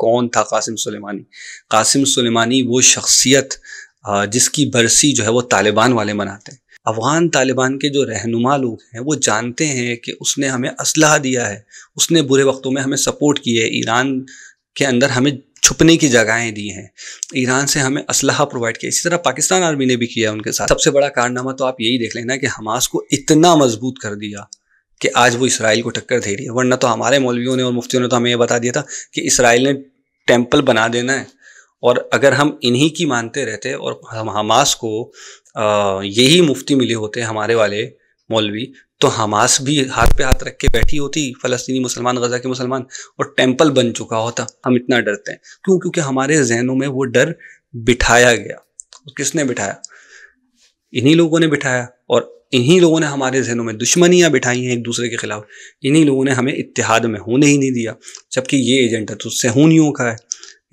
कौन था कासिम सुलेमानी कासिम सुलेमानी वो शख्सियत जिसकी बरसी जो है वो तालिबान वाले मनाते हैं अफ़गान तालिबान के जो रहनुमा लोग हैं वो जानते हैं कि उसने हमें असलाह दिया है उसने बुरे वक्तों में हमें सपोर्ट किया है ईरान के अंदर हमें छुपने की जगहें दी हैं ईरान से हमें असलाह प्रोवाइड किया इसी तरह पाकिस्तान आर्मी ने भी किया उनके साथ सबसे बड़ा कारनामा तो आप यही देख लेना कि हमास को इतना मजबूत कर दिया कि आज वो इसराइल को टक्कर दे रही है वरना तो हमारे मौलवियों ने और मुफ्तियों ने तो हमें यह बता दिया था कि इसराइल ने टेम्पल बना देना है और अगर हम इन्हीं की मानते रहते और हम हमास को यही मुफ्ती मिले होते हमारे वाले मौलवी तो हमास भी हाथ पे हाथ रख के बैठी होती फ़लस्तीनी मुसलमान गज़ा के मुसलमान और टेम्पल बन चुका होता हम इतना डरते हैं क्यों क्योंकि हमारे जहनों में वो डर बिठाया गया किसने बिठाया इन्हीं लोगों ने बिठाया और इन्हीं लोगों ने हमारे जहनों में दुश्मनियाँ बिठाई हैं एक दूसरे के ख़िलाफ़ इन्हीं लोगों ने हमें इतिहाद में होने ही नहीं दिया जबकि ये एजेंडा तो सहूनियों का है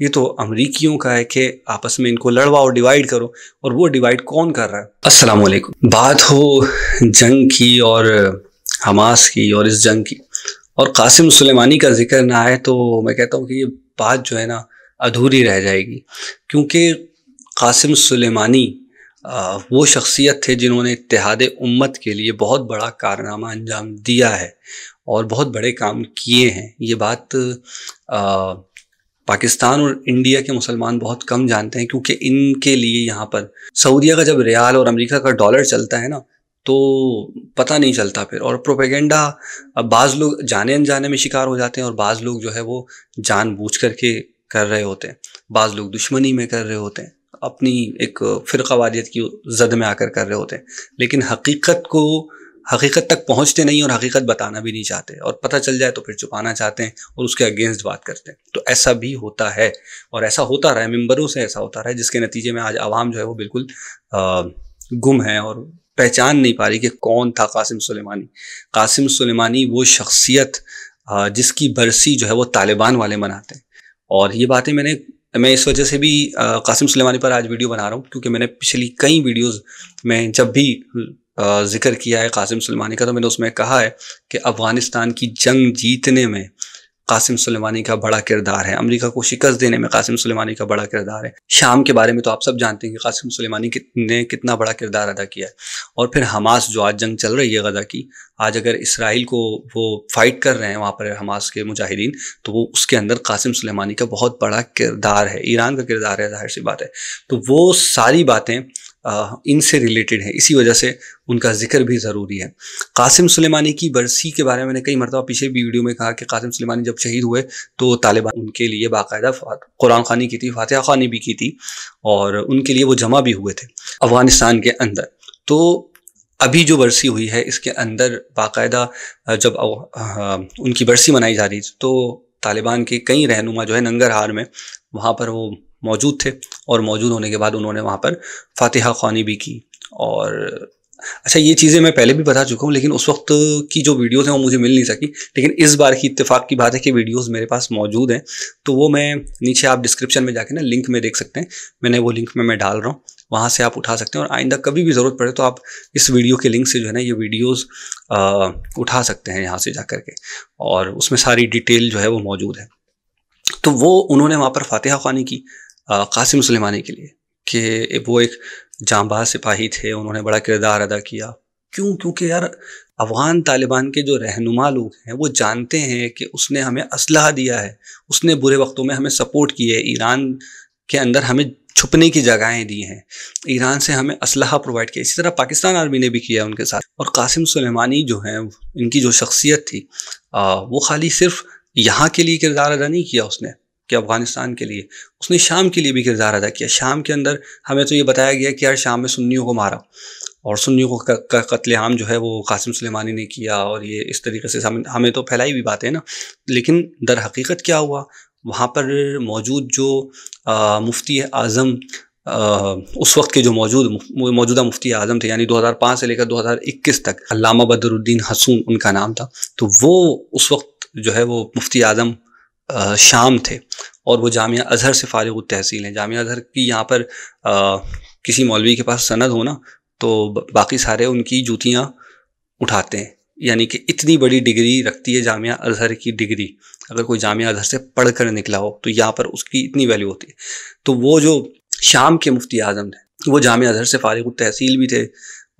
ये तो अमरीकियों का है कि आपस में इनको लड़वाओ और डिवाइड करो और वो डिवाइड कौन कर रहा है असलम बात हो जंग की और हमास की और इस जंग की और कासिम सुलेमानी का जिक्र ना आए तो मैं कहता हूँ कि ये बात जो है ना अधूरी रह जाएगी क्योंकि कासिम सुलेमानी वो शख्सियत थे जिन्होंने इतिहाद उम्मत के लिए बहुत बड़ा कारनामा अंजाम दिया है और बहुत बड़े काम किए हैं ये बात आ, पाकिस्तान और इंडिया के मुसलमान बहुत कम जानते हैं क्योंकि इनके लिए यहाँ पर सऊदीया का जब रियाल और अमेरिका का डॉलर चलता है ना तो पता नहीं चलता फिर और प्रोपेगेंडा बाज़ लोग जाने अनजाने में शिकार हो जाते हैं और बाज़ लोग जो है वो जानबूझ करके कर रहे होते हैं बाज़ लोग दुश्मनी में कर रहे होते हैं अपनी एक फ़िरका वादियत की जद में आकर कर रहे होते हैं लेकिन हकीकत को हकीकत तक पहुंचते नहीं और हकीकत बताना भी नहीं चाहते और पता चल जाए तो फिर छुपाना चाहते हैं और उसके अगेंस्ट बात करते हैं तो ऐसा भी होता है और ऐसा होता रहा है मेम्बरों से ऐसा होता रहा है जिसके नतीजे में आज आवाम जो है वो बिल्कुल आ, गुम है और पहचान नहीं पा रही कि कौन था कासिम सुलेमानी कासिम सुलेमानी वो शख्सियत जिसकी बरसी जो है वो तालिबान वाले मनाते हैं और ये बातें मैंने मैं इस वजह से भी कासिम सुलेमानी पर आज वीडियो बना रहा हूँ क्योंकि मैंने पिछली कई वीडियोस में जब भी जिक्र किया है कासिम सुलेमानी का तो मैंने उसमें कहा है कि अफ़गानिस्तान की जंग जीतने में कासिम सुलेमानी का बड़ा किरदार है अमेरिका को शिकस्त देने में कासिम सुलेमानी का बड़ा किरदार है शाम के बारे में तो आप सब जानते हैं कि कासिम सुलेमानी ने कितना बड़ा किरदार अदा किया है और फिर हमास जो आज जंग चल रही है गजा की आज अगर इसराइल को वो फाइट कर रहे हैं वहाँ पर हमास के मुजाहिदीन तो वो उसके अंदर कासिम सुलेमानी का बहुत बड़ा किरदार है ईरान का किरदार है जाहिर सी बात है तो वो सारी बातें इनसे रिलेटेड है इसी वजह से उनका जिक्र भी ज़रूरी है कासिम सुलेमानी की बरसी के बारे में मैंने कई मरतबा पीछे भी वीडियो में कहा कि कासिम सुलेमानी जब शहीद हुए तो तालिबान उनके लिए बाकायदा कुरान खानी की थी फातह खानी भी की थी और उनके लिए वो जमा भी हुए थे अफ़गानिस्तान के अंदर तो अभी जो बरसी हुई है इसके अंदर बाकायदा जब उनकी बरसी मनाई जा रही थी तो तालिबान के कई रहनुमा जो है नंगर हार में वहाँ पर वो मौजूद थे और मौजूद होने के बाद उन्होंने वहाँ पर फातिहा खानी भी की और अच्छा ये चीज़ें मैं पहले भी बता चुका हूँ लेकिन उस वक्त की जो वीडियोस हैं वो मुझे मिल नहीं सकी लेकिन इस बार की इत्तेफाक की बात है कि वीडियोस मेरे पास मौजूद हैं तो वो मैं नीचे आप डिस्क्रिप्शन में जाके ना लिंक में देख सकते हैं मैंने वो लिंक में मैं डाल रहा हूँ वहाँ से आप उठा सकते हैं और आइंदा कभी भी ज़रूरत पड़े तो आप इस वीडियो के लिंक से जो है ना ये वीडियोज़ उठा सकते हैं यहाँ से जा के और उसमें सारी डिटेल जो है वो मौजूद है तो वो उन्होंने वहाँ पर फातिहा खानी की कासिम सलेमानी के लिए कि वो एक जाँबाज सिपाही थे उन्होंने बड़ा किरदार अदा किया क्यों क्योंकि यार अफगान तालिबान के जो रहनुमा लोग हैं वो जानते हैं कि उसने हमें असलाह दिया है उसने बुरे वक्तों में हमें सपोर्ट किए है ईरान के अंदर हमें छुपने की जगहें दी हैं ईरान से हमें असलाह प्रोवाइड किया इसी तरह पाकिस्तान आर्मी ने भी किया उनके साथ और कासिम सुलेमानी जो हैं इनकी जो शख्सियत थी आ, वो खाली सिर्फ यहाँ के लिए किरदार अदा नहीं किया उसने कि अफ़गानिस्तान के लिए उसने शाम के लिए भी किरदार अदा किया शाम के अंदर हमें तो ये बताया गया कि यार शाम में सुन्नियों को मारा और सुन्नियों को का कत्लेआम जो है वो कासिम सुलेमानी ने किया और ये इस तरीके से हमें तो फैलाई हुई बातें ना लेकिन दर हकीकत क्या हुआ वहाँ पर मौजूद जो आ, मुफ्ती आज़म उस वक्त के जो मौजूद मौजूदा मुफ्ती आज़म थे यानी 2005 से लेकर 2021 तक अलामा बदरुद्दीन हसून उनका नाम था तो वो उस वक्त जो है वो मुफ्ती आज़म शाम थे और वो जामिया अजहर से फ़ारग तहसील हैं जामिया अजहर की यहाँ पर आ, किसी मौलवी के पास सनद हो ना तो बाकी सारे उनकी जूतियाँ उठाते हैं यानी कि इतनी बड़ी डिग्री रखती है जामिया अजहर की डिग्री अगर कोई जामिया अजहर से पढ़ कर निकला हो तो यहाँ पर उसकी इतनी वैल्यू होती है तो वो जो शाम के मुफ्ती आज़म थे वो जामिया अजहर से फ़ारग तहसील भी थे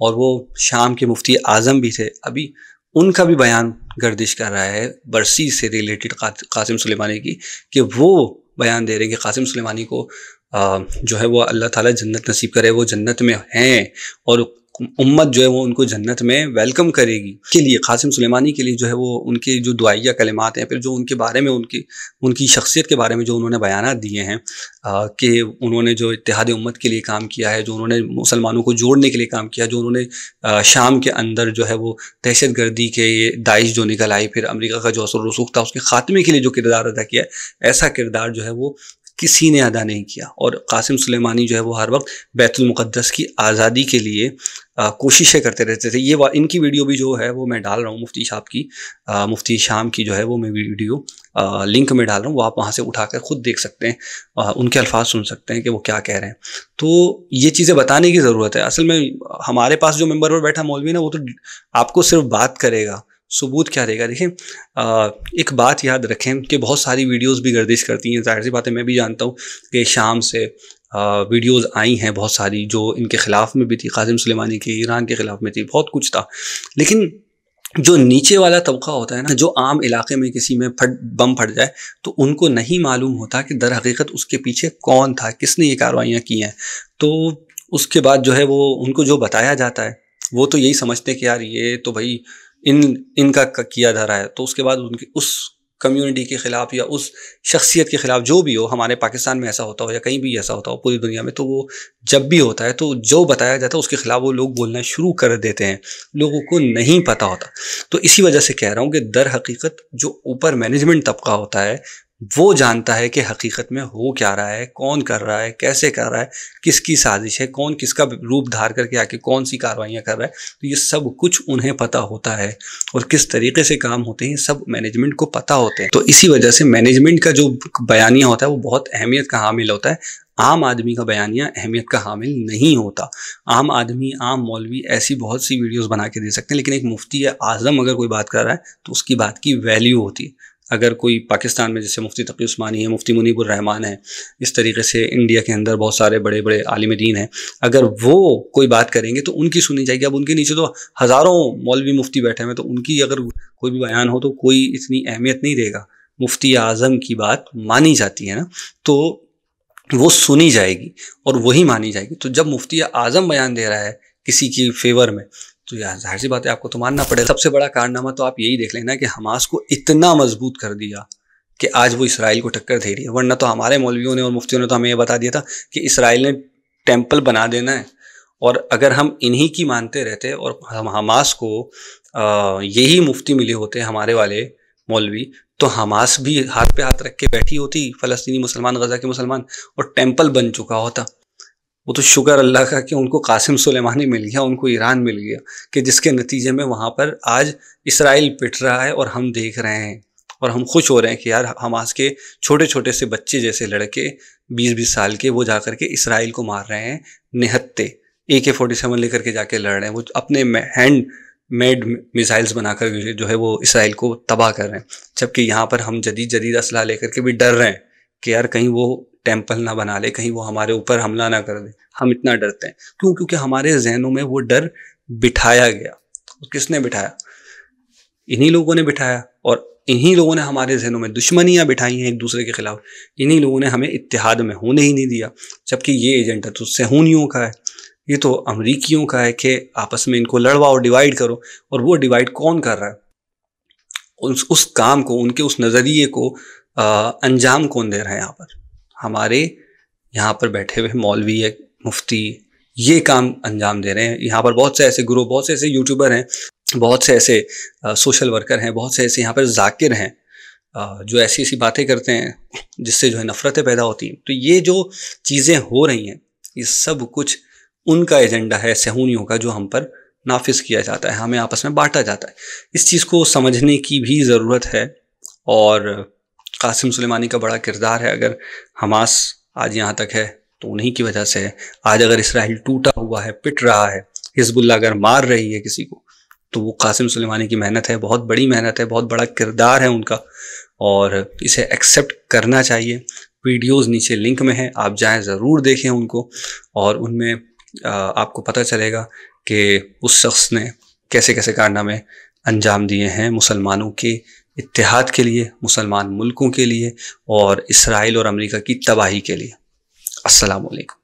और वो शाम के मुफ्ती आज़म भी थे अभी उनका भी बयान गर्दिश कर रहा है बरसी से रिलेटेड कासिम सुलेमानी की कि वो बयान दे रहे हैं कि कासिम सुलेमानी को आ, जो है वो अल्लाह ताला जन्नत नसीब करे वो जन्नत में हैं और उम्मत जो है वो उनको जन्नत में वेलकम करेगी के लिए कासिम सुलेमानी के लिए जो है वो उनके जो दुआया कलमात हैं फिर जो उनके बारे में उनकी उनकी शख्सियत के बारे में जो उन्होंने बयान दिए हैं कि उन्होंने जो इतिहाद उम्मत के लिए काम किया है जो उन्होंने मुसलमानों को जोड़ने के लिए काम किया जो उन्होंने शाम के अंदर जो है वो दहशत गर्दी के दाइश जो निकल आई फिर अमरीका का जो असर रसूख था उसके खात्मे के लिए जो किरदार अदा किया ऐसा किरदार जो है वो किसी ने अदा नहीं किया और कासिम सुलेमानी जो है वो हर वक्त बैतुलमक़दस की आज़ादी के लिए कोशिशें करते रहते थे ये इनकी वीडियो भी जो है वो मैं डाल रहा हूँ मुफ्ती शाह की आ, मुफ्ती शाम की जो है वो मैं वीडियो आ, लिंक में डाल रहा हूँ वो आप वहाँ से उठा कर ख़ुद देख सकते हैं आ, उनके अल्फाज सुन सकते हैं कि वो क्या कह रहे हैं तो ये चीज़ें बताने की ज़रूरत है असल में हमारे पास जो मेम्बर पर बैठा मौलवी ना वो तो आपको सिर्फ बात करेगा सबूत क्या रहेगा देखिए एक बात याद रखें कि बहुत सारी वीडियोस भी गर्दिश करती हैं जाहिर सी बात है मैं भी जानता हूँ कि शाम से वीडियोस आई हैं बहुत सारी जो इनके ख़िलाफ़ में भी थी काजिम सलेमानी की ईरान के ख़िलाफ़ में थी बहुत कुछ था लेकिन जो नीचे वाला तबका होता है ना जो आम इलाके में किसी में फट बम फट जाए तो उनको नहीं मालूम होता कि दर हकीकत उसके पीछे कौन था किसने ये कार्रवाइयाँ की हैं तो उसके बाद जो है वो उनको जो बताया जाता है वो तो यही समझते हैं कि यार ये तो भाई इन इनका किया जा रहा है तो उसके बाद उनकी उस कम्युनिटी के ख़िलाफ़ या उस शख्सियत के ख़िलाफ़ जो भी हो हमारे पाकिस्तान में ऐसा होता हो या कहीं भी ऐसा होता हो पूरी दुनिया में तो वो जब भी होता है तो जो बताया जाता है उसके ख़िलाफ़ वो लोग बोलना शुरू कर देते हैं लोगों को नहीं पता होता तो इसी वजह से कह रहा हूँ कि दर हकीकत जो ऊपर मैनेजमेंट तबका होता है वो जानता है कि हकीकत में हो क्या रहा है कौन कर रहा है कैसे कर रहा है किसकी साजिश है कौन किसका रूप धार करके आके कौन सी कार्रवाइयाँ कर रहा है तो ये सब कुछ उन्हें पता होता है और किस तरीके से काम होते हैं सब मैनेजमेंट को पता होते हैं तो इसी वजह से मैनेजमेंट का जो बयानिया होता है वो बहुत अहमियत का हामिल होता है आम आदमी का बयानिया अहमियत का हामिल नहीं होता आम आदमी आम मौलवी ऐसी बहुत सी वीडियोस बना के दे सकते हैं लेकिन एक मुफ्ती आज़म अगर कोई बात कर रहा है तो उसकी बात की वैल्यू होती है अगर कोई पाकिस्तान में जैसे मुफ्ती तकी उस्मानी है मुफ्ती मुनीबुररहमान है इस तरीके से इंडिया के अंदर बहुत सारे बड़े बड़े आलिम दीन हैं अगर वो कोई बात करेंगे तो उनकी सुनी जाएगी अब उनके नीचे तो हज़ारों मौलवी मुफ्ती बैठे हैं तो उनकी अगर कोई भी बयान हो तो कोई इतनी अहमियत नहीं देगा मुफ्ती आज़म की बात मानी जाती है ना तो वो सुनी जाएगी और वही मानी जाएगी तो जब मुफ्ती आज़म बयान दे रहा है किसी की फेवर में तो यार जाहिर सी बात है आपको तो मानना पड़ेगा सबसे बड़ा कारनामा तो आप यही देख लेना कि हमास को इतना मजबूत कर दिया कि आज वो इसराइल को टक्कर दे रही है वरना तो हमारे मौलवियों ने और मुफ्तियों ने तो हमें यह बता दिया था कि इसराइल ने टेम्पल बना देना है और अगर हम इन्हीं की मानते रहते और हम हमास को यही मुफ्ती मिले होते हमारे वाले मौलवी तो हमास भी हाथ पे हाथ रख के बैठी होती फ़लस्तीनी मुसलमान गज़ा के मुसलमान और टेम्पल बन चुका होता वो तो शुक्र अल्लाह का कि उनको कासिम सुलेमानी मिल गया उनको ईरान मिल गया कि जिसके नतीजे में वहाँ पर आज इसराइल पिट रहा है और हम देख रहे हैं और हम खुश हो रहे हैं कि यार हमास के छोटे छोटे से बच्चे जैसे लड़के बीस बीस साल के वो जा के इसराइल को मार रहे हैं निहत्ते ए के फोर्टी सेवन लेकर के जाके लड़ रहे हैं वो अपने हैंड मेड मिसाइल्स बनाकर जो है वो इसराइल को तबाह कर रहे हैं जबकि यहाँ पर हम जदीद जदीद असलाह लेकर के भी डर रहे हैं कि यार कहीं वो टेम्पल ना बना ले कहीं वो हमारे ऊपर हमला ना कर दे हम इतना डरते हैं क्यों क्योंकि हमारे जहनों में वो डर बिठाया गया तो किसने बिठाया इन्हीं लोगों ने बिठाया और इन्हीं लोगों ने हमारे जहनों में दुश्मनियाँ बिठाई हैं एक दूसरे के खिलाफ इन्हीं लोगों ने हमें इतिहाद में होने ही नहीं दिया जबकि ये एजेंट है तो सहूनियों का है ये तो अमरीकियों का है कि आपस में इनको लड़वाओ डिवाइड करो और वो डिवाइड कौन कर रहा है उस उस काम को उनके उस नज़रिए को अंजाम कौन दे रहा है यहाँ पर हमारे यहाँ पर बैठे हुए मौलवी है मुफ्ती ये काम अंजाम दे रहे हैं यहाँ पर बहुत से ऐसे गुरु बहुत से ऐसे यूट्यूबर हैं बहुत से ऐसे सोशल वर्कर हैं बहुत से ऐसे यहाँ पर जाकिर हैं जो ऐसी ऐसी बातें करते हैं जिससे जो है नफ़रतें पैदा होती हैं तो ये जो चीज़ें हो रही हैं ये सब कुछ उनका एजेंडा है सहूनियों का जो हम पर नाफिज किया जाता है हमें आपस में बांटा जाता है इस चीज़ को समझने की भी ज़रूरत है और कासिम सुलेमानी का बड़ा किरदार है अगर हमास आज यहाँ तक है तो उन्हीं की वजह से है आज अगर इसराइल टूटा हुआ है पिट रहा है हिजबुल्ला अगर मार रही है किसी को तो वो कासिम सुलेमानी की मेहनत है बहुत बड़ी मेहनत है बहुत बड़ा किरदार है उनका और इसे एक्सेप्ट करना चाहिए वीडियोस नीचे लिंक में है आप जाएं ज़रूर देखें उनको और उनमें आपको पता चलेगा कि उस शख्स ने कैसे कैसे कारनामे अंजाम दिए हैं मुसलमानों के इतिहाद के लिए मुसलमान मुल्कों के लिए और इसराइल और अमेरिका की तबाही के लिए असलकम